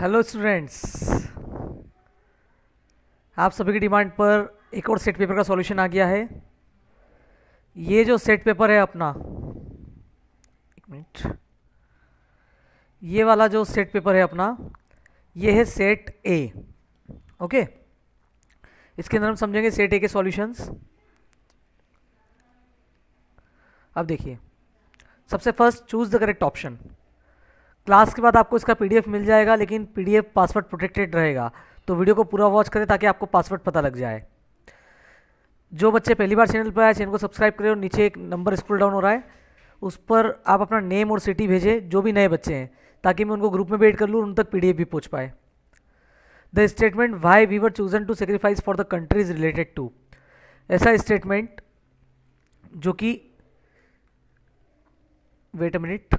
Hello students आप सभी की डिमांड पर एक और सेट पेपर का सॉल्यूशन आ गया है ये जो सेट पेपर है अपना एक मिनट ये वाला जो सेट पेपर है अपना ये है सेट ए ओके इसके अंदर हम समझेंगे सेट ए के सॉल्यूशंस अब देखिए सबसे first choose the correct option class के बाद आपको इसका पीडीएफ मिल जाएगा लेकिन पीडीएफ पासवर्ड प्रोटेक्टेड रहेगा तो वीडियो को पूरा वॉच करें ताकि आपको पासवर्ड पता लग जाए जो बच्चे पहली बार चैनल पर आए चैनल को सब्सक्राइब करें और नीचे एक नंबर स्क्रॉल डाउन हो रहा है उस पर आप अपना नेम और सिटी भेजें जो भी नए बच्चे हैं ताकि मैं उनको ग्रुप में वेट कर लूँ उन तक पी भी पहुँच पाए the statement why we were chosen to sacrifice for the country is related to ऐसा स्टेटमेंट जो कि wait a minute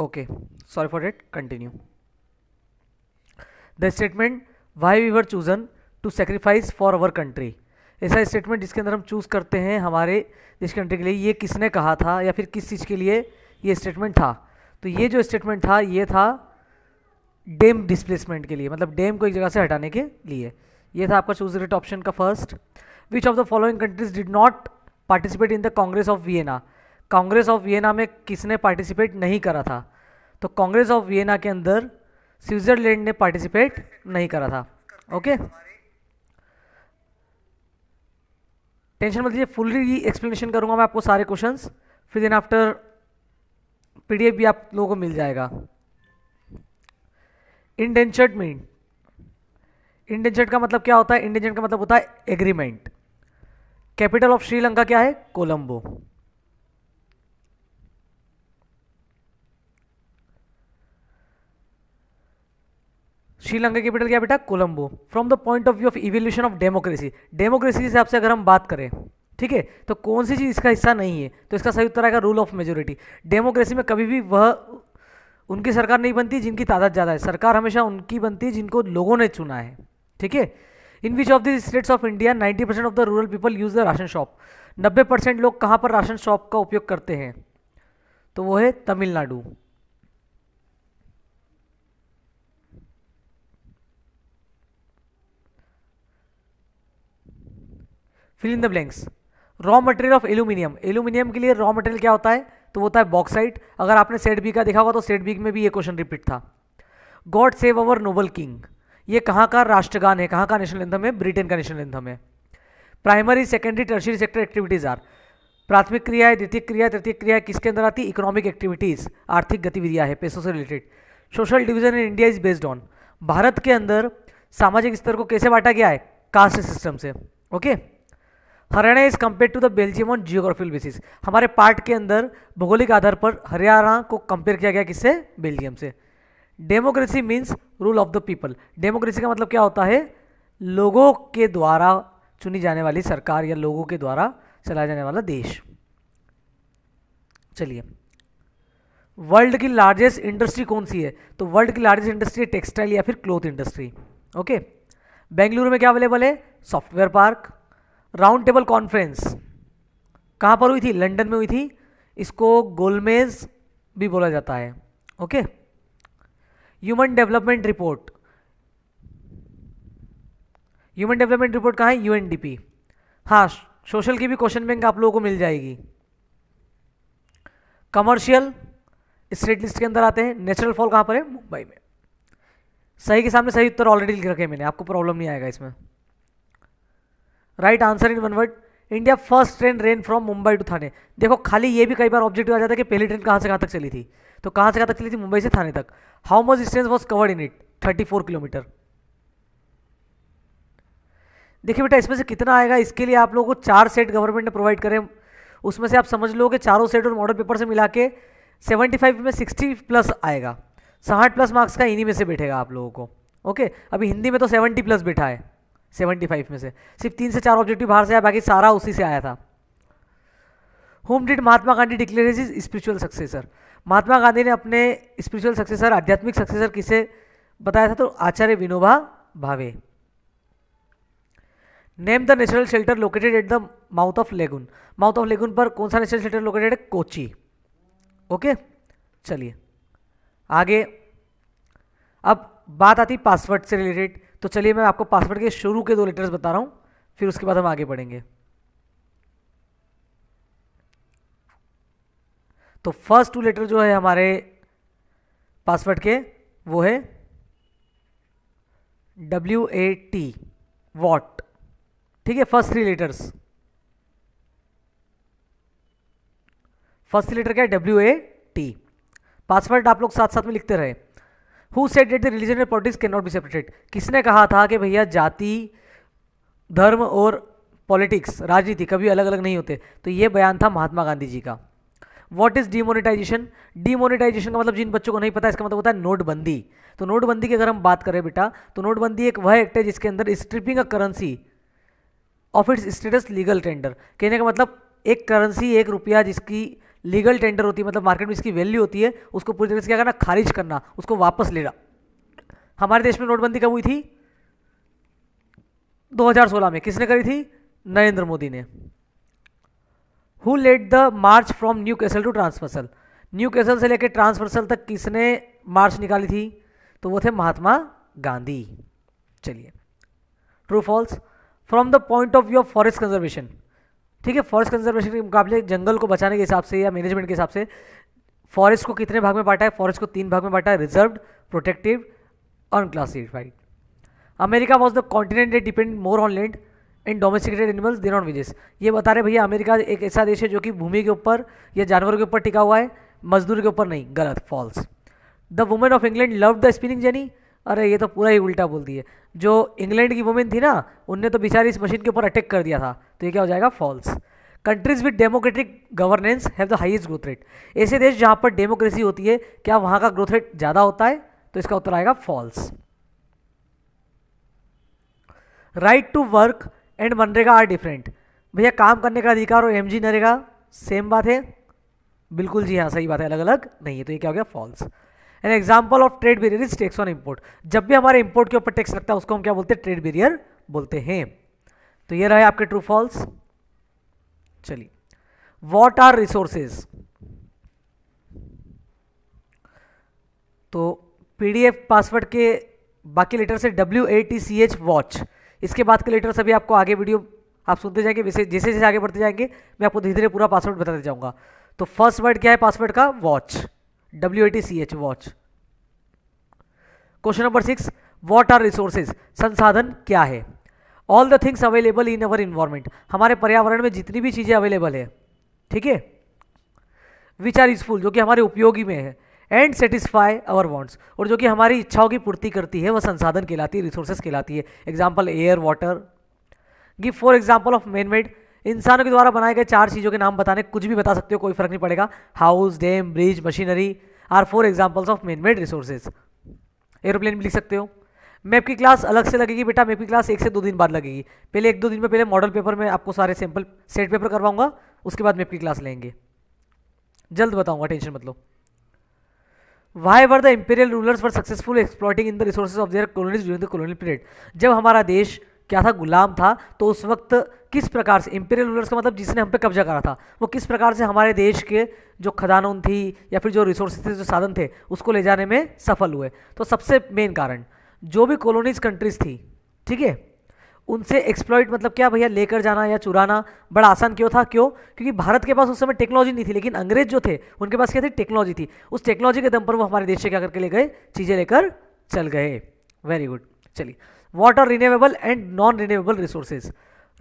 okay sorry for it continue the statement why we were chosen to sacrifice for our country ऐसा statement जिसके अंदर हम choose करते हैं हमारे देश कंट्री के लिए ये किसने कहा था या फिर किस चीज़ के लिए ये स्टेटमेंट था तो ये जो स्टेटमेंट था ये था डेम डिस्प्लेसमेंट के लिए मतलब डेम को एक जगह से हटाने के लिए ये था आपका चूज रेट ऑप्शन का first which of the following countries did not participate in the congress of Vienna congress of Vienna में किसने पार्टिसिपेट नहीं करा था तो कांग्रेस ऑफ वियना के अंदर स्विट्जरलैंड ने पार्टिसिपेट नहीं करा था ओके टेंशन मत लीजिए फुल्ली एक्सप्लेनेशन करूंगा मैं आपको सारे क्वेश्चंस फिर देन आफ्टर पीडीएफ भी आप लोगों को मिल जाएगा इंडेंचर्ड मीन इंडेंचर्ड का मतलब क्या होता है इंडेंचर्ड का मतलब होता है एग्रीमेंट कैपिटल ऑफ श्रीलंका क्या है कोलंबो श्रीलंका कैपिटल क्या बेटा Colombo from the point of view of evolution of democracy democracy के हिसाब से अगर हम बात करें ठीक है तो कौन सी चीज़ इसका हिस्सा नहीं है तो इसका सही उत्तर आएगा रूल ऑफ मेजोरिटी डेमोक्रेसी में कभी भी वह उनकी सरकार नहीं बनती जिनकी तादाद ज़्यादा है सरकार हमेशा उनकी बनती है जिनको लोगों ने चुना है ठीक है in which of the states of India 90 percent of the rural people use the ration shop 90 percent लोग कहाँ पर राशन शॉप का उपयोग करते हैं तो वो है Tamil Nadu fill in the blanks raw material of aluminium aluminium के लिए रॉ मटेरियल क्या होता है तो होता है बॉक्साइट अगर आपने सेट बी का देखा होगा तो सेट बी में भी ये क्वेश्चन रिपीट था God save our noble king ये कहाँ का राष्ट्रगान है कहाँ का नेशनल एंथम है ब्रिटेन का नेशनल एंथम है primary secondary tertiary sector activities are प्राथमिक क्रिया है द्वितीय क्रिया तृतीय क्रिया किसके अंदर आती है इकोनॉमिक एक्टिविटीज़ आर्थिक गतिविधियाँ है पैसों से related social division in India is based on Bharat के अंदर सामाजिक स्तर को कैसे बांटा गया है कास्ट सिस्टम से okay okay? Haryana is compare to the Belgium on geographical basis हमारे पार्ट के अंदर भौगोलिक आधार पर हरियाणा को कंपेयर किया गया किससे बेल्जियम से democracy means rule of the people democracy का मतलब क्या होता है लोगों के द्वारा चुनी जाने वाली सरकार या लोगों के द्वारा चलाया जाने वाला देश चलिए वर्ल्ड की लार्जेस्ट इंडस्ट्री कौन सी है तो वर्ल्ड की लार्जेस्ट इंडस्ट्री टेक्सटाइल या फिर क्लोथ इंडस्ट्री ओके बेंगलुरु में क्या अवेलेबल है software park round table conference कहाँ पर हुई थी लंदन में हुई थी इसको गोलमेज भी बोला जाता है okay human development report human development report कहाँ है यूएनडीपी हाँ सोशल की भी क्वेश्चन बैंक आप लोगों को मिल जाएगी कमर्शियल स्टेट लिस्ट के अंदर आते हैं नेचुरल फॉल कहाँ पर है मुंबई में सही के सामने सही उत्तर ऑलरेडी लिख रखे मैंने आपको प्रॉब्लम नहीं आएगा इसमें right answer in one word India first train ran from Mumbai to Thane देखो खाली ये भी कई बार ऑब्जेक्टिव आ जाता है कि पहली ट्रेन कहाँ से कहाँ तक चली थी तो कहाँ से कहाँ तक चली थी मुंबई से थाने तक how much distance was covered in it thirty four kilometre देखिए बेटा इसमें से कितना आएगा इसके लिए आप लोगों को चार सेट गवर्नमेंट ने प्रोवाइड करें उसमें से आप समझ लो कि चारों सेट और मॉडल पेपर से मिला के सेवेंटी फाइव में सिक्सटी प्लस आएगा साठ प्लस मार्क्स का इन्हीं में से बैठेगा आप लोगों को ओके अभी हिंदी में तो सेवेंटी प्लस बैठा है सेवेंटी फाइव में से सिर्फ तीन से चार ऑब्जेक्टिव बाहर से आया बाकी सारा उसी से आया था whom did Mahatma Gandhi declare is is spiritual successor Mahatma Gandhi ने अपने स्पिरिचुअल सक्सेसर आध्यात्मिक सक्सेसर किसे बताया था तो Acharya Vinoba Bhave name the natural shelter located at the mouth of lagoon mouth of lagoon पर कौन सा नेचुरल शेल्टर लोकेटेड है कोची ओके चलिए आगे अब बात आती पासवर्ड से रिलेटेड तो चलिए मैं आपको पासवर्ड के शुरू के दो लेटर्स बता रहा हूँ फिर उसके बाद हम आगे बढ़ेंगे तो फर्स्ट टू लेटर जो है हमारे पासवर्ड के वो है डब्ल्यू ए टी वॉट ठीक है first three letters first letter क्या है डब्ल्यू ए टी पासवर्ड आप लोग साथ साथ में लिखते रहे who said that the religion and politics can not be separated किसने कहा था कि भैया जाति धर्म और पॉलिटिक्स राजनीति कभी अलग अलग नहीं होते तो ये बयान था महात्मा गांधी जी का वॉट इज डीमोनिटाइजेशन डीमोनिटाइजेशन का मतलब जिन बच्चों को नहीं पता इसका मतलब होता है नोटबंदी तो नोटबंदी की अगर हम बात करें बेटा तो नोटबंदी एक वह एक्ट है जिसके अंदर stripping a currency of its status legal tender कहने का मतलब एक करेंसी एक रुपया जिसकी लीगल टेंडर होती है मतलब मार्केट में इसकी वैल्यू होती है उसको पूरी तरीके से क्या करना खारिज करना उसको वापस लेना हमारे देश में नोटबंदी कब हुई थी 2016 में किसने करी थी नरेंद्र मोदी ने who led the march from Newcastle to Transvaal Newcastle से लेकर ट्रांसफर्सल तक किसने मार्च निकाली थी तो वो थे महात्मा गांधी चलिए true false from the point of view of forest conservation ठीक है फॉरेस्ट कंजर्वेशन के मुकाबले जंगल को बचाने के हिसाब से या मैनेजमेंट के हिसाब से फॉरेस्ट को कितने भाग में बांटा है फॉरेस्ट को तीन भाग में बांटा है reserve protective unclassified America was the continent depend more on land and domesticated animals than on wages ये बता रहे भैया अमेरिका एक ऐसा देश है जो कि भूमि के ऊपर या जानवरों के ऊपर टिका हुआ है मजदूर के ऊपर नहीं गलत false the women of England love the spinning jenny अरे ये तो पूरा ही उल्टा बोल दिए जो इंग्लैंड की वुमेन थी ना उनने तो बेचारी इस मशीन के ऊपर अटैक कर दिया था तो ये क्या हो जाएगा false countries with democratic governance have the highest growth rate ऐसे देश जहाँ पर डेमोक्रेसी होती है क्या वहाँ का ग्रोथ रेट ज़्यादा होता है तो इसका उत्तर आएगा false right to work and मनरेगा आर डिफरेंट भैया काम करने का अधिकार और एम जी नरेगा सेम बात है बिल्कुल जी हाँ सही बात है अलग अलग नहीं है तो ये क्या हो गया false an example of trade barrier is tax on import जब भी हमारे इम्पोर्ट के ऊपर टैक्स लगता है उसको हम क्या बोलते हैं ट्रेड बेरियर बोलते हैं तो ये रहे आपके ट्रू फॉल्स चलिए वॉट आर रिसोर्सेज तो पीडीएफ पासवर्ड के बाकी लेटर्स है W A T C H watch इसके बाद के लेटर्स अभी आपको आगे वीडियो आप सुनते जाएंगे वैसे जैसे जैसे आगे बढ़ते जाएंगे मैं आपको धीरे धीरे पूरा पासवर्ड बताते जाऊंगा तो फर्स्ट वर्ड क्या है पासवर्ड का watch W A T C H watch question number six what are resources संसाधन क्या है all the things available in our environment हमारे पर्यावरण में जितनी भी चीज़ें अवेलेबल है ठीक है विच आर यूजफुल जो कि हमारे उपयोगी में है एंड सेटिस्फाई अवर वॉन्ट्स और जो कि हमारी इच्छाओं की पूर्ति करती है वह संसाधन कहलाती है रिसोर्सेज कहलाती है example air water give for example of man made इंसानों के द्वारा बनाए गए चार चीज़ों के नाम बताने कुछ भी बता सकते हो कोई फर्क नहीं पड़ेगा house dam bridge machinery are four examples of man made resources aeroplane भी लिख सकते हो मैप की क्लास अलग से लगेगी बेटा मैप की क्लास एक से दो दिन बाद लगेगी पहले एक दो दिन में पहले मॉडल पेपर में आपको सारे सैंपल सेट पेपर करवाऊंगा उसके बाद मैप की क्लास लेंगे जल्द बताऊंगा टेंशन मतलब why were the imperial rulers for successful exploiting in the resources of their colonies during the colonial period जब हमारा देश क्या था गुलाम था तो उस वक्त किस प्रकार से इम्पीरियल रूलर्स का मतलब जिसने हम पे कब्जा करा था वो किस प्रकार से हमारे देश के जो खदानों थी या फिर जो रिसोर्सेज थे जो साधन थे उसको ले जाने में सफल हुए तो सबसे मेन कारण जो भी कॉलोनीज कंट्रीज थी ठीक है उनसे एक्सप्लॉइट मतलब क्या भैया लेकर जाना या चुराना बड़ा आसान क्यों था क्यों क्योंकि भारत के पास उस समय टेक्नोलॉजी नहीं थी लेकिन अंग्रेज जो थे उनके पास क्या थी टेक्नोलॉजी थी उस टेक्नोलॉजी के दम पर वो हमारे देश से क्या करके ले गए चीज़ें लेकर चल गए वेरी गुड चलिए what are renewable and non renewable resources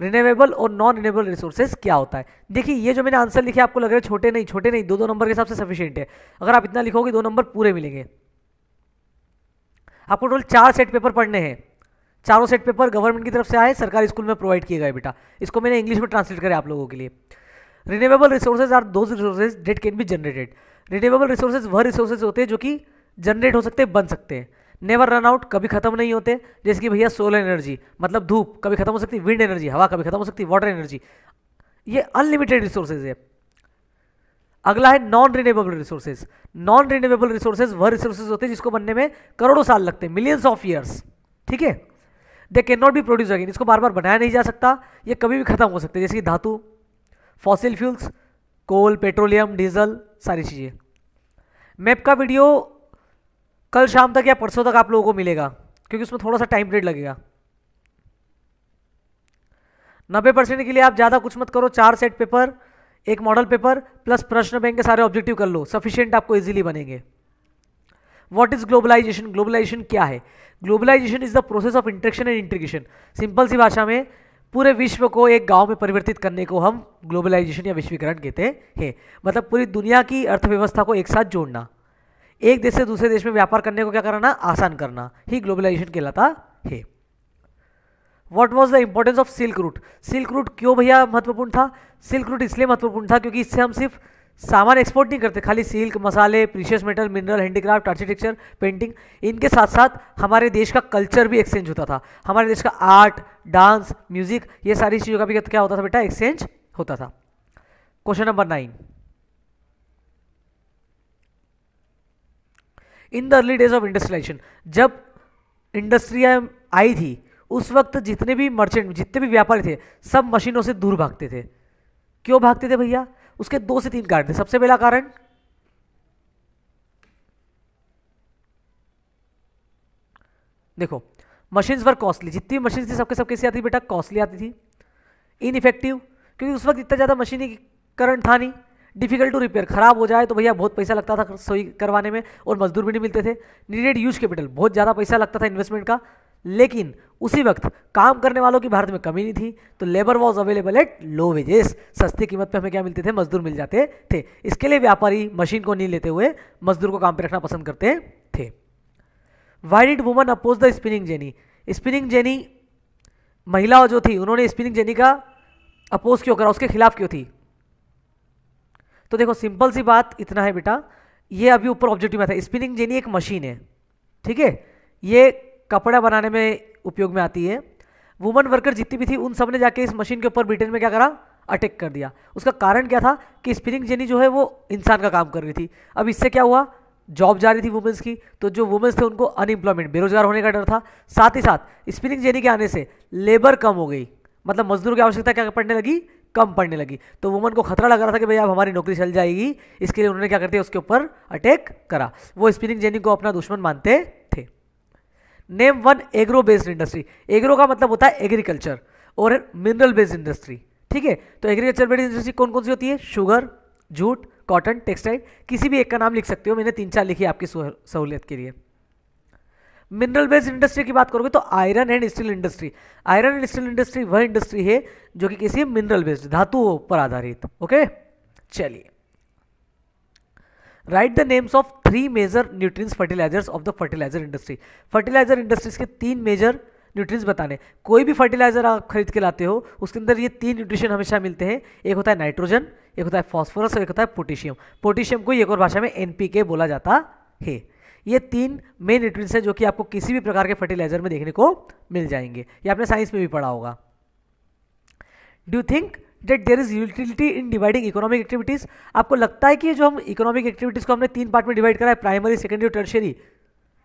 renewable और नॉन रिन्यूएबल रिसोर्सेज क्या होता है देखिए ये जो मैंने आंसर लिखे आपको लग रहा है छोटे नहीं छोटे नहीं दो दो नंबर के हिसाब से सफिशियंट है अगर आप इतना लिखोगे दो नंबर पूरे मिलेंगे आपको टोटल चार सेट पेपर पढ़ने हैं चारों सेट पेपर गवर्नमेंट की तरफ से आए सरकारी स्कूल में प्रोवाइड किए गए बेटा इसको मैंने इंग्लिश में ट्रांसलेट करे आप लोगों के लिए renewable resources are those resources that can be generated renewable resources वह रिसोर्सेज होते हैं जो कि जनरेट हो सकते हैं बन सकते हैं नेवर रन आउट कभी खत्म नहीं होते जैसे कि भैया सोलर एनर्जी मतलब धूप कभी खत्म हो सकती विंड एनर्जी हवा कभी खत्म हो सकती वाटर एनर्जी ये अनलिमिटेड रिसोर्सेज है अगला है non renewable resources non renewable resources वह रिसोर्सेज होते हैं जिसको बनने में करोड़ों साल लगते हैं मिलियंस ऑफ ईयर्स ठीक है they can not be produce again इसको बार बार बनाया नहीं जा सकता ये कभी भी खत्म हो सकते जैसे कि धातु fossil fuels coal petroleum diesel सारी चीज़ें मैप का वीडियो कल शाम तक या परसों तक आप लोगों को मिलेगा क्योंकि उसमें थोड़ा सा टाइम पीरियड लगेगा नब्बे परसेंट के लिए आप ज़्यादा कुछ मत करो चार सेट पेपर एक मॉडल पेपर प्लस प्रश्न बैंक के सारे ऑब्जेक्टिव कर लो सफिशियंट आपको इजीली बनेंगे व्हाट इज ग्लोबलाइजेशन ग्लोबलाइजेशन क्या है globalisation is the process of interaction and integration simple सी भाषा में पूरे विश्व को एक गांव में परिवर्तित करने को हम ग्लोबलाइजेशन या विश्वीकरण कहते हैं मतलब पूरी दुनिया की अर्थव्यवस्था को एक साथ जोड़ना एक देश से दूसरे देश में व्यापार करने को क्या करना आसान करना ही ग्लोबलाइजेशन कहलाता है what was the importance of silk route silk route क्यों भैया महत्वपूर्ण था सिल्क रूट इसलिए महत्वपूर्ण था क्योंकि इससे हम सिर्फ सामान एक्सपोर्ट नहीं करते खाली सिल्क मसाले precious metal mineral handicraft architecture painting इनके साथ साथ हमारे देश का कल्चर भी एक्सचेंज होता था हमारे देश का आर्ट डांस म्यूजिक ये सारी चीज़ों का भी क्या होता था बेटा एक्सचेंज होता था question number nine in the early days of industrialisation जब इंडस्ट्रिया आई थी उस वक्त जितने भी मर्चेंट जितने भी व्यापारी थे सब मशीनों से दूर भागते थे क्यों भागते थे भैया उसके दो से तीन कारण थे सबसे पहला कारण देखो मशीन्स वर कॉस्टली जितनी भी मशीन थी सबके सब कैसी आती बेटा कॉस्टली आती थी इनफेक्टिव क्योंकि उस वक्त इतना ज़्यादा मशीनीकरण था नहीं डिफिकल्ट टू रिपेयर खराब हो जाए तो भैया बहुत पैसा लगता था सही करवाने में और मजदूर भी नहीं मिलते थे नीडेड यूज कैपिटल बहुत ज़्यादा पैसा लगता था इन्वेस्टमेंट का लेकिन उसी वक्त काम करने वालों की भारत में कमी नहीं थी तो labour was available at low wages सस्ती कीमत पे हमें क्या मिलते थे मजदूर मिल जाते थे इसके लिए व्यापारी मशीन को नहीं लेते हुए मजदूर को काम पर रखना पसंद करते थे why did woman oppose the spinning jenny spinning jenny महिलाओं जो थी उन्होंने स्पिनिंग जेनी का अपोज क्यों करा उसके खिलाफ क्यों थी तो देखो सिंपल सी बात इतना है बेटा ये अभी ऊपर ऑब्जेक्टिव में था स्पिनिंग जेनी एक मशीन है ठीक है ये कपड़ा बनाने में उपयोग में आती है वुमन वर्कर जितनी भी थी उन सब ने जाके इस मशीन के ऊपर ब्रिटेन में क्या करा अटैक कर दिया उसका कारण क्या था कि स्पिनिंग जेनी जो है वो इंसान का काम कर रही थी अब इससे क्या हुआ जॉब जा रही थी वुमेंस की तो जो वुमेंस थे उनको अनएम्प्लॉयमेंट बेरोजगार होने का डर था साथ ही साथ स्पिनिंग जेनी के आने से लेबर कम हो गई मतलब मजदूर की आवश्यकता क्या पड़ने लगी कम पड़ने लगी तो वुमन को खतरा लग रहा था कि भाई अब हमारी नौकरी चल जाएगी इसके लिए उन्होंने क्या करते उसके ऊपर अटैक करा वो स्पिनिंग जेनी को अपना दुश्मन मानते थे name one agro based industry agro का मतलब होता है एग्रीकल्चर और मिनरल बेस्ड इंडस्ट्री ठीक है तो एग्रीकल्चर बेस्ड इंडस्ट्री कौन कौन सी होती है शुगर जूट कॉटन टेक्सटाइल किसी भी एक का नाम लिख सकते हो मैंने तीन चार लिखी आपकी सहूलियत के लिए मिनरल बेस्ड इंडस्ट्री की बात करोगे तो iron and steel industry iron and steel industry वह इंडस्ट्री है जो कि किसी मिनरल बेस्ड धातुओं पर आधारित ओके चलिए write the names of three major nutrients fertilisers of the fertiliser industry fertiliser industries के तीन मेजर न्यूट्रिएंट्स बताने कोई भी फर्टिलाइजर आप खरीद के लाते हो उसके अंदर ये तीन न्यूट्रिशन हमेशा मिलते हैं एक होता है नाइट्रोजन एक होता है फॉस्फोरस और एक होता है पोटेशियम पोटेशियम को एक और भाषा में एनपीके बोला जाता है ये तीन मेन न्यूट्रिएंट्स हैं जो कि आपको किसी भी प्रकार के फर्टिलाइजर में देखने को मिल जाएंगे ये आपने साइंस में भी पढ़ा होगा do think that there is utility in dividing economic activities आपको लगता है कि जो हम इकोनॉमिक एक्टिविटीज़ को हमने तीन पार्ट में डिवाइड करा है प्राइमरी सेकेंडरी और टर्शरी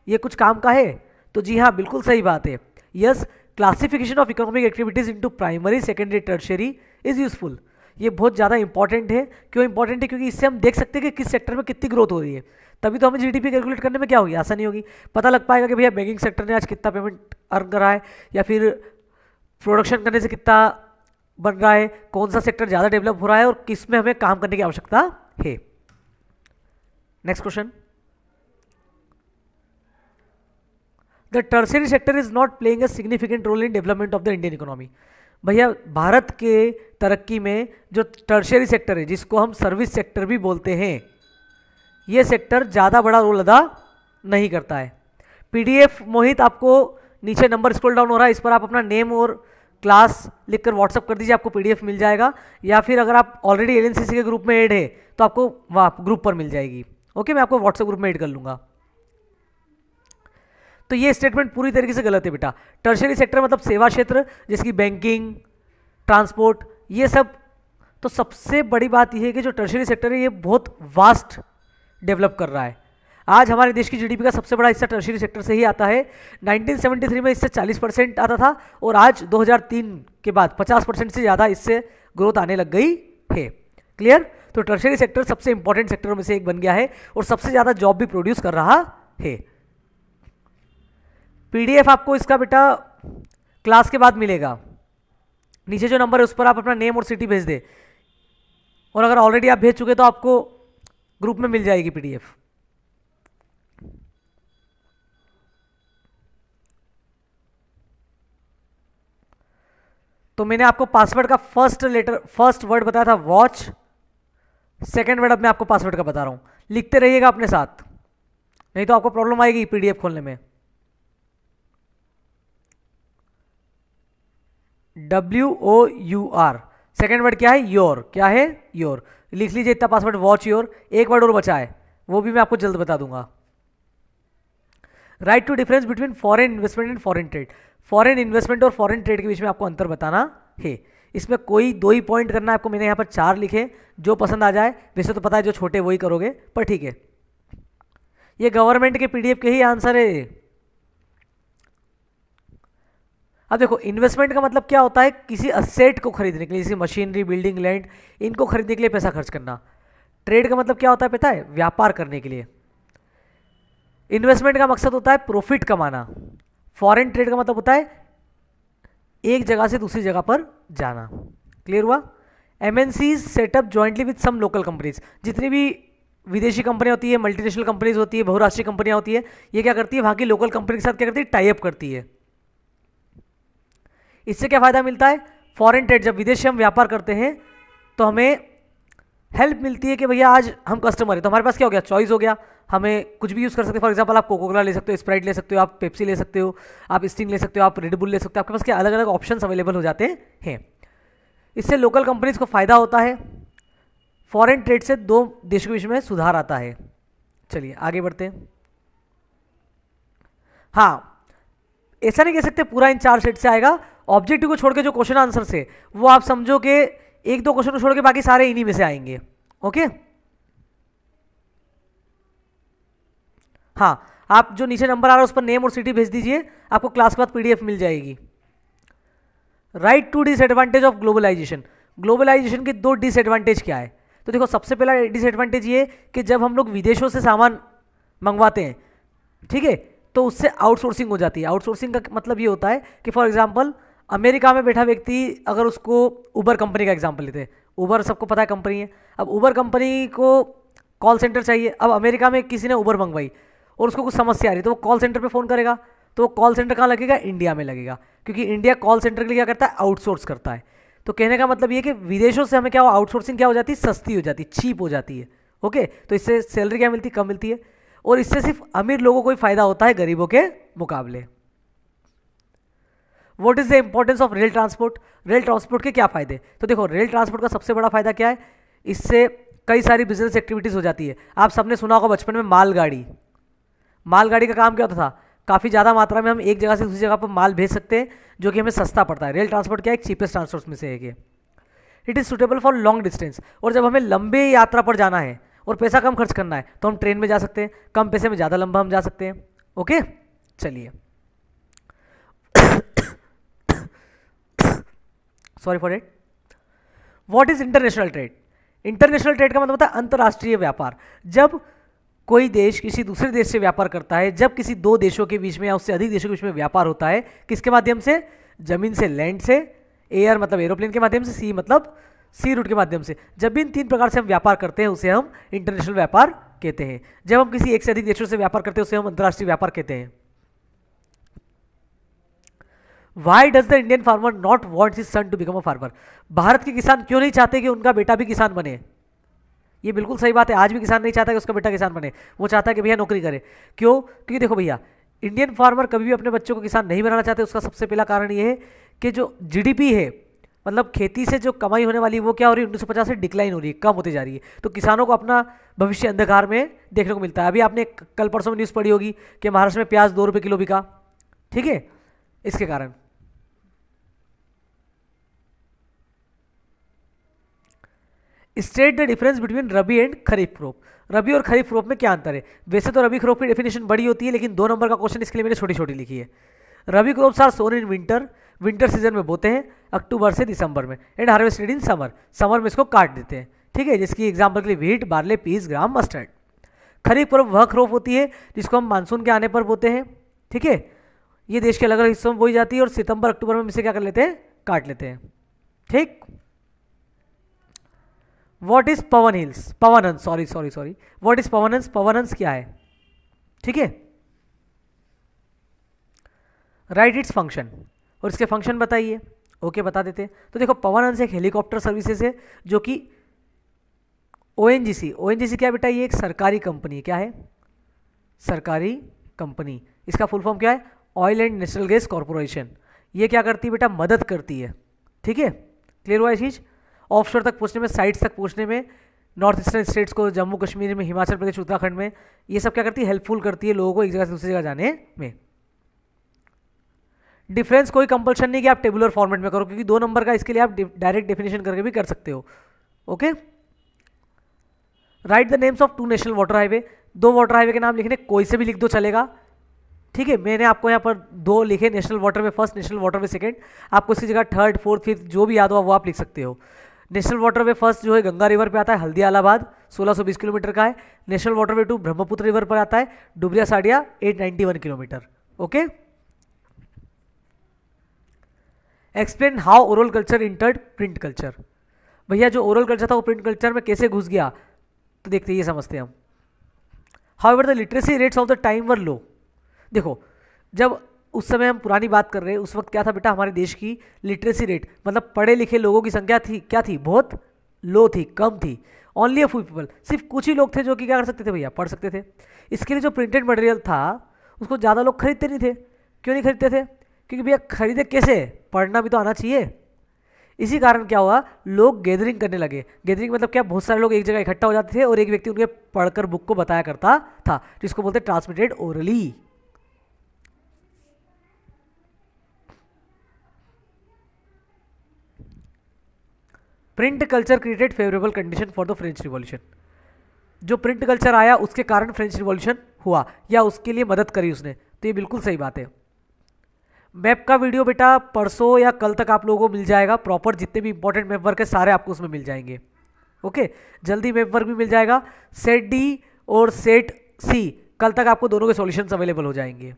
ये कुछ काम का है तो जी हाँ बिल्कुल सही बात है yes classification of economic activities into primary secondary tertiary is useful ये बहुत ज़्यादा इंपॉर्टेंट है क्यों इंपॉर्टेंट है क्योंकि इससे हम देख सकते हैं कि किस सेक्टर में कितनी ग्रोथ हो रही है तभी तो हमें जीडीपी कैलकुलेट करने में क्या होगी आसानी होगी पता लग पाएगा कि भैया बैंकिंग सेक्टर ने आज कितना पेमेंट अर्न करा है या फिर प्रोडक्शन करने से कितना बन रहा है कौन सा सेक्टर ज़्यादा डेवलप हो रहा है और किस में हमें काम करने की आवश्यकता है next question the tertiary sector is not playing a significant role in development of the Indian economy भैया भारत के तरक्की में जो टर्शरी सेक्टर है जिसको हम सर्विस सेक्टर भी बोलते हैं ये सेक्टर ज़्यादा बड़ा रोल अदा नहीं करता है पीडीएफ मोहित आपको नीचे नंबर स्क्रॉल डाउन हो रहा है इस पर आप अपना नेम और क्लास लिखकर व्हाट्सअप कर दीजिए आपको पीडीएफ मिल जाएगा या फिर अगर आप ऑलरेडी एल के ग्रुप में ऐड है तो आपको वहाँ ग्रुप पर मिल जाएगी ओके मैं आपको व्हाट्सएप ग्रुप में ऐड कर लूँगा तो ये स्टेटमेंट पूरी तरीके से गलत है बेटा टर्शरी सेक्टर मतलब सेवा क्षेत्र जिसकी बैंकिंग ट्रांसपोर्ट ये सब तो सबसे बड़ी बात यह है कि जो टर्शरी सेक्टर है ये बहुत वास्ट डेवलप कर रहा है आज हमारे देश की जीडीपी का सबसे बड़ा हिस्सा टर्शरी सेक्टर से ही आता है 1973 में इससे 40 परसेंट आता था और आज 2003 के बाद 50 परसेंट से ज़्यादा इससे ग्रोथ आने लग गई है क्लियर तो टर्शरी सेक्टर सबसे इंपॉर्टेंट सेक्टरों में से एक बन गया है और सबसे ज़्यादा जॉब भी प्रोड्यूस कर रहा है पीडीएफ आपको इसका बेटा क्लास के बाद मिलेगा नीचे जो नंबर है उस पर आप अपना नेम और सिटी भेज दें और अगर ऑलरेडी आप भेज चुके तो आपको ग्रुप में मिल जाएगी पीडीएफ तो मैंने आपको पासवर्ड का फर्स्ट लेटर फर्स्ट वर्ड बताया था वॉच सेकेंड वर्ड अब मैं आपको पासवर्ड का बता रहा हूं लिखते रहिएगा अपने साथ नहीं तो आपको प्रॉब्लम आएगी पीडीएफ खोलने में W O U R second word क्या है योर क्या है योर लिख लीजिए इतना पासवर्ड वॉच योर एक वर्ड और बचा है वो भी मैं आपको जल्द बता दूंगा write two difference between foreign investment and foreign trade foreign investment और फॉरन ट्रेड के बीच में आपको अंतर बताना है इसमें कोई दो ही पॉइंट करना है आपको मैंने यहाँ पर चार लिखे जो पसंद आ जाए वैसे तो पता है जो छोटे वही करोगे पर ठीक है ये गवर्नमेंट के पीडीएफ के ही आंसर है अब देखो इन्वेस्टमेंट का मतलब क्या होता है किसी असेट को खरीदने के लिए जैसे मशीनरी बिल्डिंग लैंड इनको खरीदने के लिए पैसा खर्च करना ट्रेड का मतलब क्या होता है पता है व्यापार करने के लिए इन्वेस्टमेंट का मकसद होता है प्रॉफिट कमाना फॉरेन ट्रेड का मतलब होता है एक जगह से दूसरी जगह पर जाना क्लियर हुआ M N C set up jointly with some local companies जितनी भी विदेशी कंपनियाँ होती है मल्टीनेशनल कंपनीज होती है बहुराष्ट्रीय कंपनियाँ होती है ये क्या करती है वहाँ की लोकल कंपनी के साथ क्या करती है टाइप करती है इससे क्या फ़ायदा मिलता है फॉरेन ट्रेड जब विदेश हम व्यापार करते हैं तो हमें हेल्प मिलती है कि भैया आज हम कस्टमर हैं तो हमारे पास क्या हो गया चॉइस हो गया हमें कुछ भी यूज़ कर सकते हैं फॉर एग्जांपल आप कोको ले सकते हो स्प्राइट ले सकते हो आप पेप्सी ले सकते हो आप स्टिंग ले सकते हो आप रेडबुल ले सकते हो आपके पास क्या अलग अलग ऑप्शन अवेलेबल हो जाते हैं इससे लोकल कंपनीज़ को फ़ायदा होता है फॉरन ट्रेड से दो देशों के बीच में सुधार आता है चलिए आगे बढ़ते हैं हाँ ऐसा नहीं कह सकते पूरा इन चार सेट से आएगा ऑब्जेक्टिव को छोड़ के जो क्वेश्चन आंसर से वो आप समझो कि एक दो क्वेश्चन को छोड़ के बाकी सारे इन्हीं में से आएंगे ओके हाँ आप जो नीचे नंबर आ रहा है उस पर नेम और सिटी भेज दीजिए आपको क्लास के बाद पीडीएफ मिल जाएगी write two disadvantage of globalisation globalisation के दो डिसएडवांटेज क्या है तो देखो सबसे पहला डिसएडवांटेज ये कि जब हम लोग विदेशों से सामान मंगवाते हैं ठीक है तो उससे आउटसोर्सिंग हो जाती है आउटसोर्सिंग का मतलब ये होता है कि फॉर एग्जाम्पल अमेरिका में बैठा व्यक्ति अगर उसको ऊबर कंपनी का एग्जाम्पल लेते हैं ऊबर सबको पता है कंपनी है अब ऊबर कंपनी को कॉल सेंटर चाहिए अब अमेरिका में किसी ने ऊबर मंगवाई और उसको कुछ समस्या आ रही तो वो कॉल सेंटर पे फ़ोन करेगा तो वो कॉल सेंटर कहाँ लगेगा इंडिया में लगेगा क्योंकि इंडिया कॉल सेंटर के लिए क्या करता है आउटसोर्स करता है तो कहने का मतलब ये कि विदेशों से हमें क्या हो आउटसोर्सिंग क्या हो जाती है सस्ती हो जाती है चीप हो जाती है ओके तो इससे सैलरी क्या मिलती है कम मिलती है और इससे सिर्फ अमीर लोगों को ही फ़ायदा होता है गरीबों के मुकाबले what is the importance of rail transport rail transport के क्या फ़ायदे तो देखो रेल ट्रांसपोर्ट का सबसे बड़ा फ़ायदा क्या है इससे कई सारी बिजनेस एक्टिविटीज़ हो जाती है आप सबने सुना होगा बचपन में मालगाड़ी मालगाड़ी का काम क्या होता था काफ़ी ज़्यादा मात्रा में हम एक जगह से दूसरी जगह पर माल भेज सकते हैं जो कि हमें सस्ता पड़ता है रेल ट्रांसपोर्ट क्या है चीपेस्ट ट्रांसपोर्ट में से एक है it is suitable for long distance और जब हमें लंबे यात्रा पर जाना है और पैसा कम खर्च करना है तो हम ट्रेन में जा सकते हैं कम पैसे में ज़्यादा लंबा हम जा सकते हैं ओके चलिए sorry for it what is international trade international trade का मतलब होता है अंतर्राष्ट्रीय व्यापार जब कोई देश किसी दूसरे देश से व्यापार करता है जब किसी दो देशों के बीच में या उससे अधिक देशों के बीच में व्यापार होता है किसके माध्यम से जमीन से लैंड से एयर मतलब एरोप्लेन के माध्यम से सी मतलब सी रूट के माध्यम से जब भी इन तीन प्रकार से हम व्यापार करते हैं उसे हम इंटरनेशनल व्यापार कहते हैं जब हम किसी एक से अधिक देशों से व्यापार करते हैं उसे हम अंतर्राष्ट्रीय व्यापार कहते हैं why does the Indian farmer not want his son to become a farmer Bharat के किसान क्यों नहीं चाहते कि उनका बेटा भी किसान बने ये बिल्कुल सही बात है आज भी किसान नहीं चाहता कि उसका बेटा किसान बने वो चाहता है कि भैया नौकरी करे क्यों क्योंकि देखो भैया इंडियन फार्मर कभी भी अपने बच्चों को किसान नहीं बनाना चाहते उसका सबसे पहला कारण ये है कि जो जीडीपी है मतलब खेती से जो कमाई होने वाली है वो क्या हो रही है उन्नीस से डिक्लाइन हो रही है कम होती जा रही है तो किसानों को अपना भविष्य अंधकार में देखने को मिलता है अभी आपने कल परसों में न्यूज़ पढ़ी होगी कि महाराष्ट्र में प्याज दो रुपये किलो बिका ठीक है इसके कारण state the difference between rabi and kharif crop rabi और खरीफ क्रॉप में क्या अंतर है वैसे तो रबी क्रॉप की डेफिनेशन बड़ी होती है लेकिन दो नंबर का क्वेश्चन इसके लिए मैंने छोटी छोटी लिखी है rabi crops are sown in winter winter season में बोते हैं अक्टूबर से दिसंबर में and harvested in summer summer में इसको काट देते हैं ठीक है जिसकी एग्जाम्पल के लिए wheat barley peas gram mustard kharif crop वह क्रॉप होती है जिसको हम मानसून के आने पर बोते हैं ठीक है ये देश के अलग अलग हिस्सों में बोई जाती है और सितंबर अक्टूबर में इसे क्या कर लेते हैं काट लेते हैं ठीक what is Pawan hills Pawan Hans sorry sorry sorry what is Pawan Hans Pawan हंस क्या है ठीक है राइट इट्स फंक्शन और इसके फंक्शन बताइए ओके बता देते तो देखो पवन हंस एक हेलीकॉप्टर सर्विसेज है जो कि ओ एन जी सी ओ एन जी सी क्या बेटा ये एक सरकारी कंपनी क्या है सरकारी कंपनी इसका फुल फॉर्म क्या है oil and natural gas corporation ये क्या करती है बेटा मदद करती है ठीक है क्लियर हुआ चीज़ ऑफशोर तक पहुँचने में साइड्स तक पहुँचने में नॉर्थ ईस्टर्न स्टेट्स को जम्मू कश्मीर में हिमाचल प्रदेश उत्तराखंड में ये सब क्या करती है हेल्पफुल करती है लोगों को एक जगह से दूसरी जगह जाने में डिफरेंस कोई कंपल्शन नहीं कि आप टेबुलर फॉर्मेट में करो क्योंकि दो नंबर का इसके लिए आप डायरेक्ट डेफिनेशन करके भी कर सकते हो okay write the names of two national water highway दो वाटर हाईवे के नाम लिखने कोई से भी लिख दो चलेगा ठीक है मैंने आपको यहाँ पर दो लिखे national water way first national water way second आपको इसकी जगह थर्ड फोर्थ फिफ्थ जो भी याद हो वो आप लिख सकते हो नेशनल वाटरवे फर्स्ट जो है गंगा रिवर पे आता है हल्दी अलाहाबाद 1620 किलोमीटर का है national waterway two Brahmaputra river पर आता है Dhubri Sadiya 891 kilometre okay explain how oral culture entered print culture भैया जो ओरल कल्चर था वो प्रिंट कल्चर में कैसे घुस गया तो देखते ये समझते हैं हम however the literacy rates of the time were low देखो जब उस समय हम पुरानी बात कर रहे हैं उस वक्त क्या था बेटा हमारे देश की लिटरेसी रेट मतलब पढ़े लिखे लोगों की संख्या थी क्या थी बहुत लो थी कम थी ओनली अ फ्यू पीपल सिर्फ कुछ ही लोग थे जो कि क्या कर सकते थे भैया पढ़ सकते थे इसके लिए जो प्रिंटेड मटेरियल था उसको ज़्यादा लोग खरीदते नहीं थे क्यों नहीं खरीदते थे क्योंकि भैया खरीदे कैसे पढ़ना भी तो आना चाहिए इसी कारण क्या हुआ लोग गैदरिंग करने लगे गैदरिंग मतलब क्या बहुत सारे लोग एक जगह इकट्ठा हो जाते थे और एक व्यक्ति उनके पढ़कर बुक को बताया करता था जिसको बोलते transmitted orally print culture created favourable condition for the French revolution जो प्रिंट कल्चर आया उसके कारण फ्रेंच रिवॉल्यूशन हुआ या उसके लिए मदद करी उसने तो ये बिल्कुल सही बात है मैप का वीडियो बेटा परसों या कल तक आप लोगों को मिल जाएगा प्रॉपर जितने भी इंपॉर्टेंट मैप वर्क है सारे आपको उसमें मिल जाएंगे ओके जल्दी मैप वर्क भी मिल जाएगा सेट डी और सेट सी कल तक आपको दोनों के सॉल्यूशंस अवेलेबल हो जाएंगे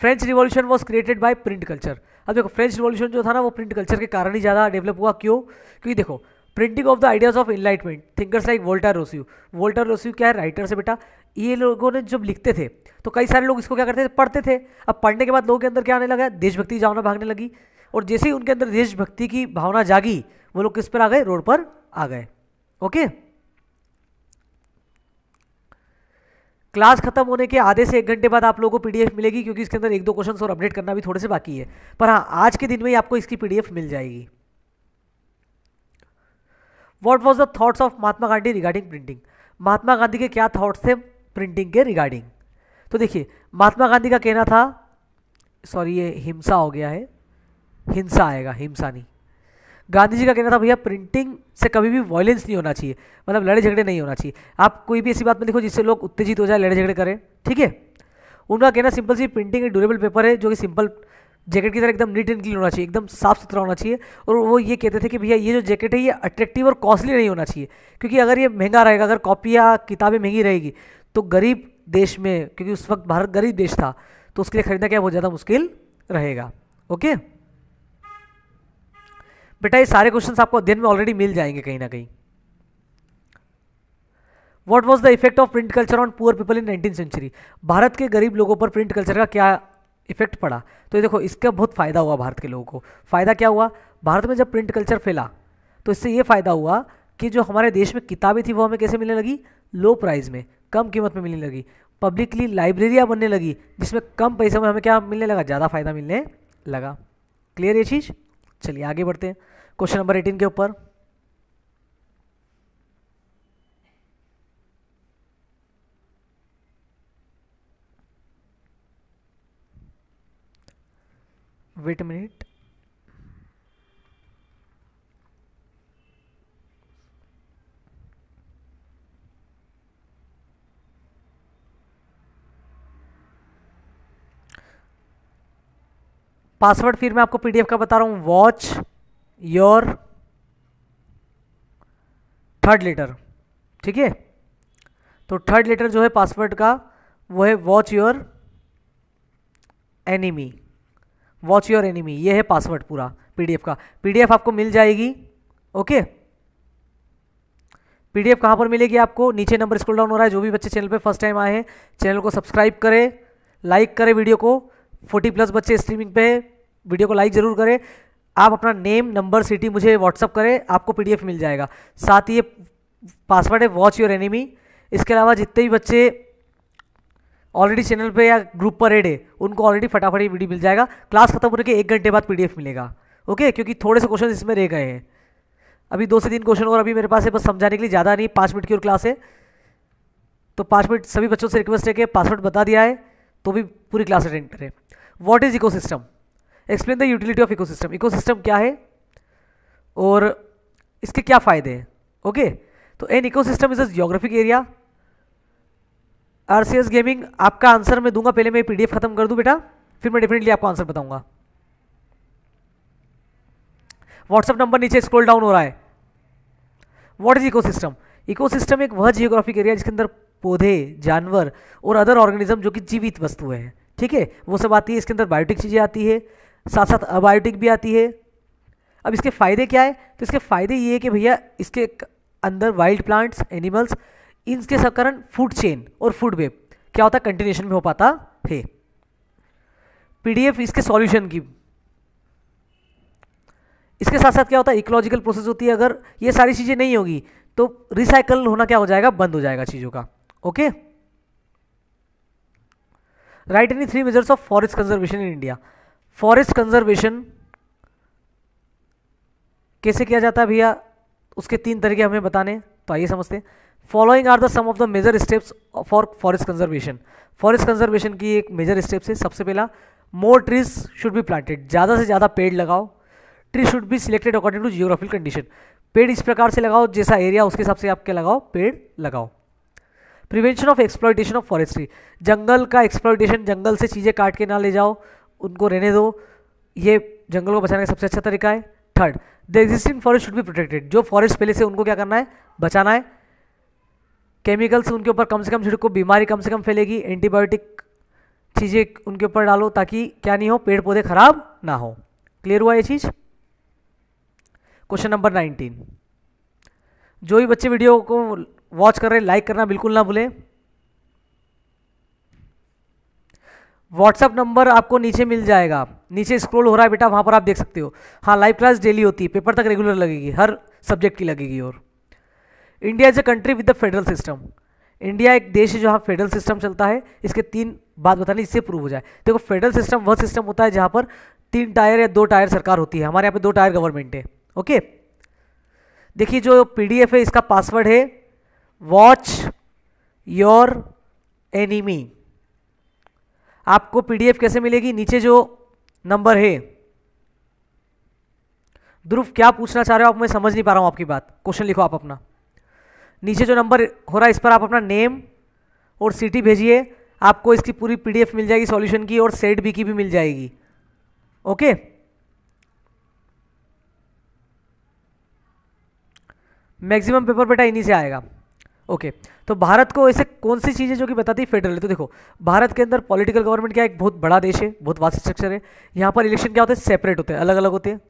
French revolution was created by print culture अब देखो फ्रेंच रिवॉल्यूशन जो था ना वो प्रिंट कल्चर के कारण ही ज़्यादा डेवलप हुआ क्यों क्योंकि देखो printing of the ideas of enlightenment thinkers like Voltaire Rousseau Voltaire Rousseau क्या है राइटर से बेटा ये लोगों ने जब लिखते थे तो कई सारे लोग इसको क्या करते थे पढ़ते थे अब पढ़ने के बाद लोगों के अंदर क्या आने लगा देशभक्ति की भावना भागने लगी और जैसे ही उनके अंदर देशभक्ति की भावना जागी वो लोग किस पर आ गए रोड पर आ गए ओके okay? क्लास खत्म होने के आधे से एक घंटे बाद आप लोगों को पीडीएफ मिलेगी क्योंकि इसके अंदर एक दो क्वेश्चन और अपडेट करना भी थोड़े से बाकी है पर हाँ आज के दिन में ही आपको इसकी पीडीएफ मिल जाएगी what was the thoughts of Mahatma Gandhi regarding printing Mahatma Gandhi के क्या थाट्स थे प्रिंटिंग के रिगार्डिंग तो देखिए महात्मा गांधी का कहना था सॉरी ये हिंसा हो गया है हिंसा आएगा हिंसा नहीं गांधी जी का कहना था भैया प्रिंटिंग से कभी भी वॉयलेंस नहीं होना चाहिए मतलब लड़े झगड़े नहीं होना चाहिए आप कोई भी ऐसी बात में लिखो जिससे लोग उत्तेजित हो जाए लड़े झगड़े करें ठीक है उनका कहना सिंपल सी प्रिंटिंग एक ड्यूरेबल पेपर है जो कि सिंपल जैकेट की तरह एकदम नीट एंड क्लीन होना चाहिए एकदम साफ सुथरा होना चाहिए और वो ये कहते थे कि भैया ये जो जैकेट है ये अट्रैक्टिव और कॉस्टली नहीं होना चाहिए क्योंकि अगर ये महंगा रहेगा अगर कॉपी या किताबें महंगी रहेगी तो गरीब देश में क्योंकि उस वक्त भारत गरीब देश था तो उसके लिए खरीदना क्या बहुत ज़्यादा मुश्किल रहेगा ओके बेटा ये सारे क्वेश्चन आपको अध्ययन में ऑलरेडी मिल जाएंगे कहीं ना कहीं what was the effect of print culture on poor people in nineteen century Bharat के गरीब लोगों पर प्रिंट कल्चर का क्या इफेक्ट पड़ा तो ये देखो इसका बहुत फ़ायदा हुआ भारत के लोगों को फ़ायदा क्या हुआ भारत में जब प्रिंट कल्चर फैला तो इससे ये फ़ायदा हुआ कि जो हमारे देश में किताबें थी वो हमें कैसे मिलने लगी लो प्राइस में कम कीमत में मिलने लगी पब्लिकली लाइब्रेरियाँ बनने लगी जिसमें कम पैसे में हमें क्या मिलने लगा ज़्यादा फ़ायदा मिलने लगा क्लियर ये चीज़ चलिए आगे बढ़ते हैं क्वेश्चन नंबर एटीन के ऊपर वेट मिनट पासवर्ड फिर मैं आपको पीडीएफ का बता रहा हूँ वॉच योर थर्ड लेटर ठीक है तो थर्ड लेटर जो है पासवर्ड का वो है watch your enemy watch your enemy ये है पासवर्ड पूरा पीडीएफ का पीडीएफ आपको मिल जाएगी ओके पीडीएफ कहाँ पर मिलेगी आपको नीचे नंबर स्क्रॉल डाउन हो रहा है जो भी बच्चे चैनल पे फर्स्ट टाइम आए हैं चैनल को सब्सक्राइब करें लाइक करें वीडियो को फोर्टी प्लस बच्चे स्ट्रीमिंग पे वीडियो को लाइक ज़रूर करें आप अपना नेम नंबर सिटी मुझे व्हाट्सअप करें आपको पीडीएफ मिल जाएगा साथ ही ये पासवर्ड है वॉच योर एनिमी इसके अलावा जितने भी बच्चे ऑलरेडी चैनल पे या ग्रुप पर रेड है उनको ऑलरेडी फटाफट ये वीडियो मिल जाएगा क्लास खत्म होने के एक घंटे बाद पीडीएफ मिलेगा ओके क्योंकि थोड़े से क्वेश्चन इसमें रह गए हैं अभी दो से तीन क्वेश्चन और अभी मेरे पास है बस समझाने के लिए ज़्यादा नहीं पाँच मिनट की और क्लास है तो पाँच मिनट सभी बच्चों से रिक्वेस्ट है कि पासवर्ड बता दिया है तो भी पूरी क्लास अटेंड करें what is ecosystem explain the utility of ecosystem ecosystem क्या है और इसके क्या फ़ायदे हैं ओके तो an ecosystem is a geographic area R C S gaming आपका आंसर मैं दूंगा पहले मैं पी डी एफ खत्म कर दूँ बेटा फिर मैं डेफिनेटली आपको आंसर बताऊंगा व्हाट्सअप नंबर नीचे स्क्रॉल डाउन हो रहा है व्हाट इज इकोसिस्टम इकोसिस्टम एक वह जियोग्राफिक एरिया जिसके अंदर पौधे जानवर और अदर ऑर्गेनिज्म जो कि जीवित वस्तु हैं ठीक है वो सब आती है इसके अंदर बायोटिक चीज़ें आती है साथ साथ अबायोटिक भी आती है अब इसके फ़ायदे क्या है तो इसके फ़ायदे ये है कि भैया इसके अंदर वाइल्ड प्लांट्स एनिमल्स इनके सब कारण फूड चेन और फूड वेब क्या होता है कंटिन्यूशन में हो पाता है पीडीएफ इसके सॉल्यूशन की इसके साथ साथ क्या होता है इकोलॉजिकल प्रोसेस होती है अगर ये सारी चीज़ें नहीं होगी तो रिसाइकल होना क्या हो जाएगा बंद हो जाएगा चीज़ों का okay write any three measures of forest conservation in India forest conservation कैसे किया जाता है भैया उसके तीन तरीके हमें बताने तो आइए समझते हैं following are the some of the major steps for forest conservation forest conservation की एक मेजर स्टेप्स है सबसे पहला more trees should be planted ज़्यादा से ज़्यादा पेड़ लगाओ tree should be selected according to geographical condition पेड़ इस प्रकार से लगाओ जैसा एरिया उसके हिसाब से आप क्या लगाओ पेड़ लगाओ prevention of exploitation of forestry जंगल का एक्सप्लॉयटेशन जंगल से चीज़ें काट के ना ले जाओ उनको रहने दो ये जंगल को बचाने का सबसे अच्छा तरीका है third the existing forest should be protected जो फॉरेस्ट पहले से उनको क्या करना है बचाना है केमिकल से उनके ऊपर कम से कम छिड़को बीमारी कम से कम फैलेगी एंटीबायोटिक चीज़ें उनके ऊपर डालो ताकि क्या नहीं हो पेड़ पौधे खराब ना हो क्लियर हुआ ये चीज़ क्वेश्चन नंबर नाइनटीन जो भी बच्चे वीडियो को वॉच कर रहे लाइक करना बिल्कुल ना भूलें व्हाट्सअप नंबर आपको नीचे मिल जाएगा नीचे स्क्रॉल हो रहा है बेटा वहाँ पर आप देख सकते हो हाँ लाइव क्लास डेली होती है पेपर तक रेगुलर लगेगी हर सब्जेक्ट की लगेगी और India is a country with the federal system India एक देश है जहाँ फेडरल सिस्टम चलता है इसके तीन बात बतानी इससे प्रूव हो जाए देखो फेडरल सिस्टम वह सिस्टम होता है जहाँ पर तीन टायर या दो टायर सरकार होती है हमारे यहाँ पे दो टायर गवर्नमेंट है ओके देखिए जो पीडीएफ है इसका पासवर्ड है वॉच योर एनिमी आपको पीडीएफ कैसे मिलेगी नीचे जो नंबर है ध्रुव क्या पूछना चाह रहे हो आप मैं समझ नहीं पा रहा हूँ आपकी बात क्वेश्चन लिखो आप अपना नीचे जो नंबर हो रहा है इस पर आप अपना नेम और सिटी भेजिए आपको इसकी पूरी पीडीएफ मिल जाएगी सॉल्यूशन की और सेट बी की भी मिल जाएगी ओके मैक्सिमम पेपर बेटा इन्हीं से आएगा ओके तो भारत को ऐसे कौन सी चीज़ें जो कि बताती है फेडरल है तो देखो भारत के अंदर पॉलिटिकल गवर्नमेंट क्या एक बहुत बड़ा देश है बहुत वास्ट स्ट्रक्चर है यहाँ पर इलेक्शन क्या होते हैं सेपरेट होते हैं अलग अलग होते हैं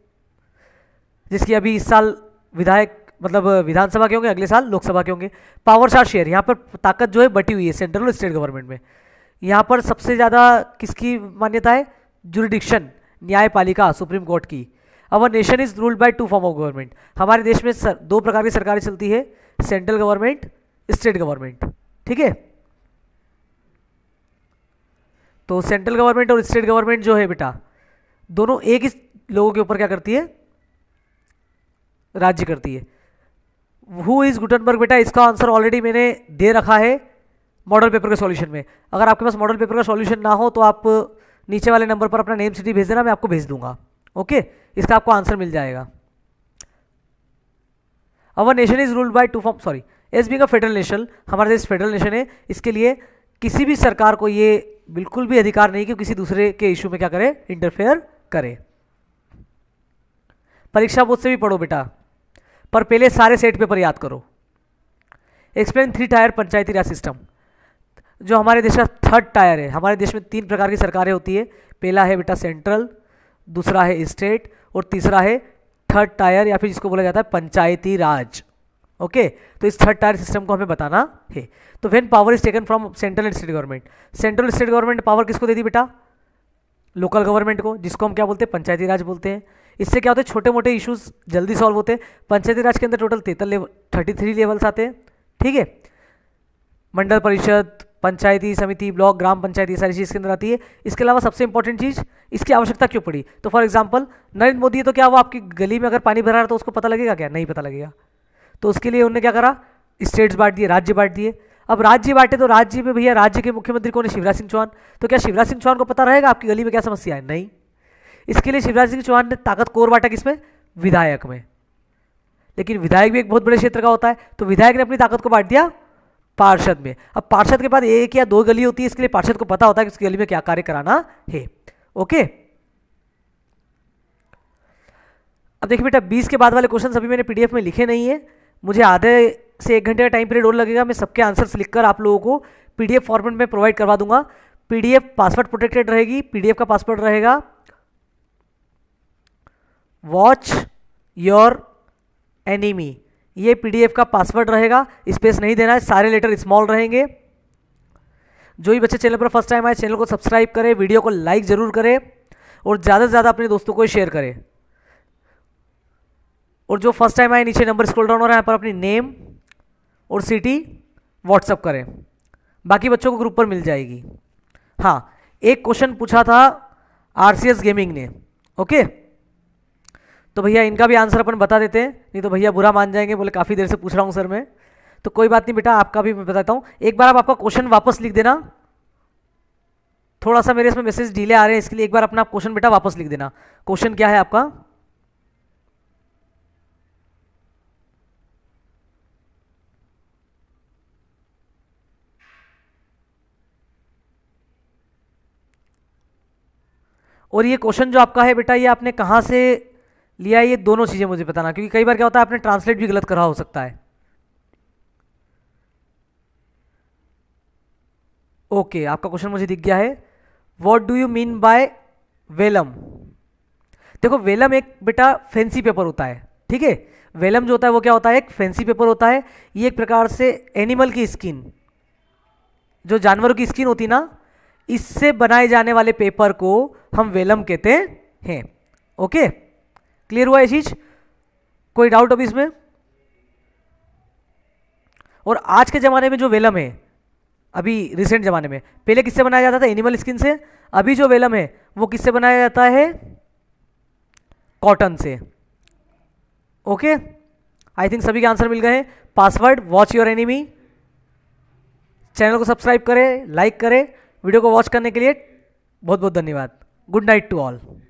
जिसकी अभी इस साल विधायक मतलब विधानसभा के होंगे अगले साल लोकसभा के होंगे पावर शार शेयर यहाँ पर ताकत जो है बटी हुई है सेंट्रल और स्टेट गवर्नमेंट में यहाँ पर सबसे ज़्यादा किसकी मान्यता है जुरिडिक्शन न्यायपालिका सुप्रीम कोर्ट की अब nation is ruled by two form of government हमारे देश में सर, दो प्रकार की सरकारें चलती है सेंट्रल गवर्नमेंट स्टेट गवर्नमेंट ठीक है तो सेंट्रल गवर्नमेंट और स्टेट गवर्नमेंट जो है बेटा दोनों एक ही लोगों के ऊपर क्या करती है राज्य करती है हु इज़ गुटनबर्ग बेटा इसका आंसर ऑलरेडी मैंने दे रखा है मॉडल पेपर के सॉल्यूशन में अगर आपके पास मॉडल पेपर का सॉल्यूशन ना हो तो आप नीचे वाले नंबर पर अपना नेम सिटी भेज देना मैं आपको भेज दूंगा ओके इसका आपको आंसर मिल जाएगा our nation is ruled by two form sorry S B का फेडरल नेशन हमारे देश फेडरल नेशन है इसके लिए किसी भी सरकार को ये बिल्कुल भी अधिकार नहीं कि किसी दूसरे के इशू में क्या करे इंटरफेयर करे परीक्षा बोर्ड से भी पढ़ो बेटा पर पहले सारे सेट पेपर याद करो explain three tier Panchayati Raj system जो हमारे देश का थर्ड टायर है हमारे देश में तीन प्रकार की सरकारें होती है पहला है बेटा सेंट्रल दूसरा है स्टेट और तीसरा है थर्ड टायर या फिर जिसको बोला जाता है पंचायती राज ओके तो इस थर्ड टायर सिस्टम को हमें बताना है तो when power is taken from central and state government central state government power किसको दे दी बेटा लोकल गवर्नमेंट को जिसको हम क्या बोलते हैं पंचायती राज बोलते हैं इससे क्या होते हैं छोटे मोटे इशूज़ जल्दी सॉल्व होते हैं पंचायती राज के अंदर टोटल तेतल लेवल थर्टी थ्री लेवल्स आते हैं ठीक है मंडल परिषद पंचायती समिति ब्लॉक ग्राम पंचायती सारी चीज़ के अंदर आती है इसके अलावा सबसे इंपॉर्टेंट चीज़ इसकी आवश्यकता क्यों पड़ी तो फॉर एग्जाम्पल नरेंद्र मोदी तो क्या वो आपकी गली में अगर पानी भरा रहा तो उसको पता लगेगा क्या नहीं पता लगेगा तो उसके लिए उन्होंने क्या करा स्टेट्स बांट दिए राज्य बांट दिए अब राज्य बांटे तो राज्य में भैया राज्य के मुख्यमंत्री कौन है शिवराज सिंह चौहान तो क्या शिवराज सिंह चौहान को पता रहेगा आपकी गली में क्या समस्या है नहीं इसके लिए शिवराज सिंह चौहान ने ताकत कोर बांटा किसमें विधायक में लेकिन विधायक भी एक बहुत बड़े क्षेत्र का होता है तो विधायक ने अपनी ताकत को बांट दिया पार्षद में अब पार्षद के बाद एक या दो गली होती है इसके लिए पार्षद को पता होता है कि उसकी गली में क्या कार्य कराना है ओके अब देखिए बेटा बीस के बाद वाले क्वेश्चन अभी मैंने पीडीएफ में लिखे नहीं है मुझे आधे से एक घंटे का टाइम पीरियड और लगेगा मैं सबके आंसर्स लिखकर आप लोगों को पीडीएफ फॉर्मेट में प्रोवाइड करवा दूंगा पीडीएफ पासवर्ड प्रोटेक्टेड रहेगी पीडीएफ का पासवर्ड रहेगा वॉच योर एनिमी ये पीडीएफ का पासवर्ड रहेगा स्पेस नहीं देना है सारे लेटर स्मॉल रहेंगे जो भी बच्चे चैनल पर फर्स्ट टाइम आए चैनल को सब्सक्राइब करें वीडियो को लाइक ज़रूर करें और ज़्यादा से ज़्यादा अपने दोस्तों को शेयर करें और जो फर्स्ट टाइम आए नीचे नंबर स्क्रॉल डाउन हो रहा है यहाँ पर अपनी नेम और सिटी व्हाट्सअप करें बाकी बच्चों को ग्रुप पर मिल जाएगी हाँ एक क्वेश्चन पूछा था आर गेमिंग ने ओके तो भैया इनका भी आंसर अपन बता देते हैं नहीं तो भैया बुरा मान जाएंगे बोले काफ़ी देर से पूछ रहा हूँ सर मैं तो कोई बात नहीं बेटा आपका भी मैं बताता हूँ एक बार आप आपका क्वेश्चन वापस लिख देना थोड़ा सा मेरे इसमें मैसेज डीले आ रहे हैं इसके लिए एक बार अपना क्वेश्चन बेटा वापस लिख देना क्वेश्चन क्या है आपका और ये क्वेश्चन जो आपका है बेटा ये आपने कहाँ से लिया ये दोनों चीज़ें मुझे बताना क्योंकि कई बार क्या होता है आपने ट्रांसलेट भी गलत करा हो सकता है ओके okay, आपका क्वेश्चन मुझे दिख गया है what do you mean by वेलम देखो वेलम एक बेटा फैंसी पेपर होता है ठीक है वेलम जो होता है वो क्या होता है एक फैंसी पेपर होता है ये एक प्रकार से एनिमल की स्किन जो जानवरों की स्किन होती ना इससे बनाए जाने वाले पेपर को हम वेलम कहते हैं ओके क्लियर हुआ ये चीज कोई डाउट अभी इसमें और आज के ज़माने में जो वेलम है अभी रिसेंट ज़माने में पहले किससे बनाया जाता था एनिमल स्किन से अभी जो वेलम है वो किससे बनाया जाता है कॉटन से ओके आई थिंक सभी के आंसर मिल गए हैं password watch your enemy channel को सब्सक्राइब करें लाइक करें वीडियो को वॉच करने के लिए बहुत बहुत धन्यवाद गुड नाइट टू ऑल